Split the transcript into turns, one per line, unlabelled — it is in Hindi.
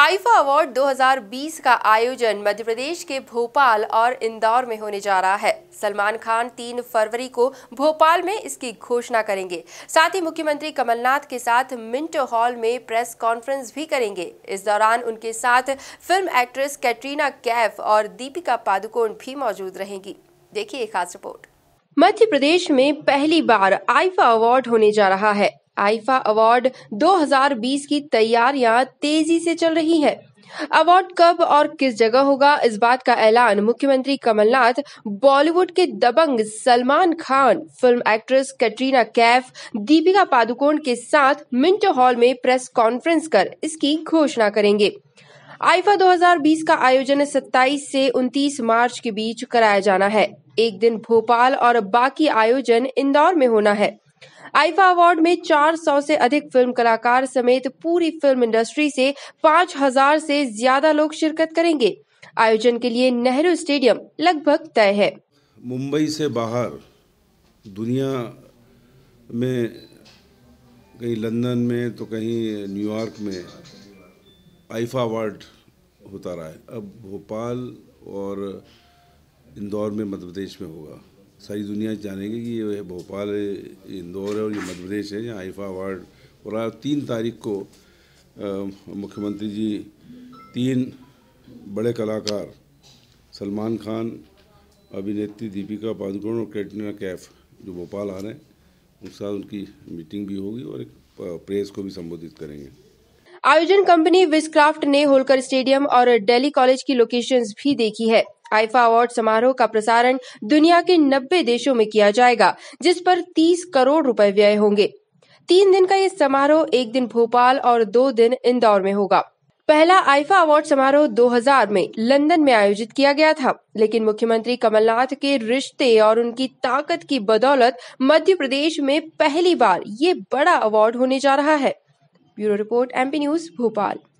आईफा अवार्ड 2020 का आयोजन मध्य प्रदेश के भोपाल और इंदौर में होने जा रहा है सलमान खान 3 फरवरी को भोपाल में इसकी घोषणा करेंगे साथ ही मुख्यमंत्री कमलनाथ के साथ मिंटो हॉल में प्रेस कॉन्फ्रेंस भी करेंगे इस दौरान उनके साथ फिल्म एक्ट्रेस कैटरीना कैफ और दीपिका पादुकोण भी मौजूद रहेंगी देखिए खास रिपोर्ट मध्य प्रदेश में पहली बार आईफा अवार्ड होने जा रहा है आइफा अवार्ड 2020 की तैयारियां तेजी से चल रही है अवार्ड कब और किस जगह होगा इस बात का ऐलान मुख्यमंत्री कमलनाथ बॉलीवुड के दबंग सलमान खान फिल्म एक्ट्रेस कैटरीना कैफ दीपिका पादुकोण के साथ मिंटो हॉल में प्रेस कॉन्फ्रेंस कर इसकी घोषणा करेंगे आईफा 2020 का आयोजन 27 से 29 मार्च के बीच कराया जाना है एक दिन भोपाल और बाकी आयोजन इंदौर में होना है आईफा अवार्ड में 400 से अधिक फिल्म कलाकार समेत पूरी फिल्म इंडस्ट्री से 5000 से ज्यादा लोग शिरकत करेंगे आयोजन के लिए नेहरू स्टेडियम लगभग तय है
मुंबई से बाहर दुनिया में कहीं लंदन में तो कहीं न्यूयॉर्क में आईफा अवार्ड होता रहा है अब भोपाल और इंदौर में मध्य प्रदेश में होगा सारी दुनिया जानेंगे कि ये भोपाल है इंदौर है और ये मध्य प्रदेश है यहाँ आइफा अवार्ड और आज तीन तारीख को मुख्यमंत्री जी तीन बड़े कलाकार सलमान खान अभिनेत्री दीपिका पादुकोण और कैटरीना कैफ जो भोपाल आ रहे हैं उनके साथ उनकी मीटिंग भी होगी और एक प्रेस को भी संबोधित करेंगे
आयोजन कंपनी विस्क्राफ्ट ने होलकर स्टेडियम और दिल्ली कॉलेज की लोकेशंस भी देखी है आईफा अवार्ड समारोह का प्रसारण दुनिया के नब्बे देशों में किया जाएगा जिस पर तीस करोड़ रुपए व्यय होंगे तीन दिन का ये समारोह एक दिन भोपाल और दो दिन इंदौर में होगा पहला आईफा अवार्ड समारोह 2000 में लंदन में आयोजित किया गया था लेकिन मुख्यमंत्री कमलनाथ के रिश्ते और उनकी ताकत की बदौलत मध्य प्रदेश में पहली बार ये बड़ा अवार्ड होने जा रहा है bureau report MP news Bhopal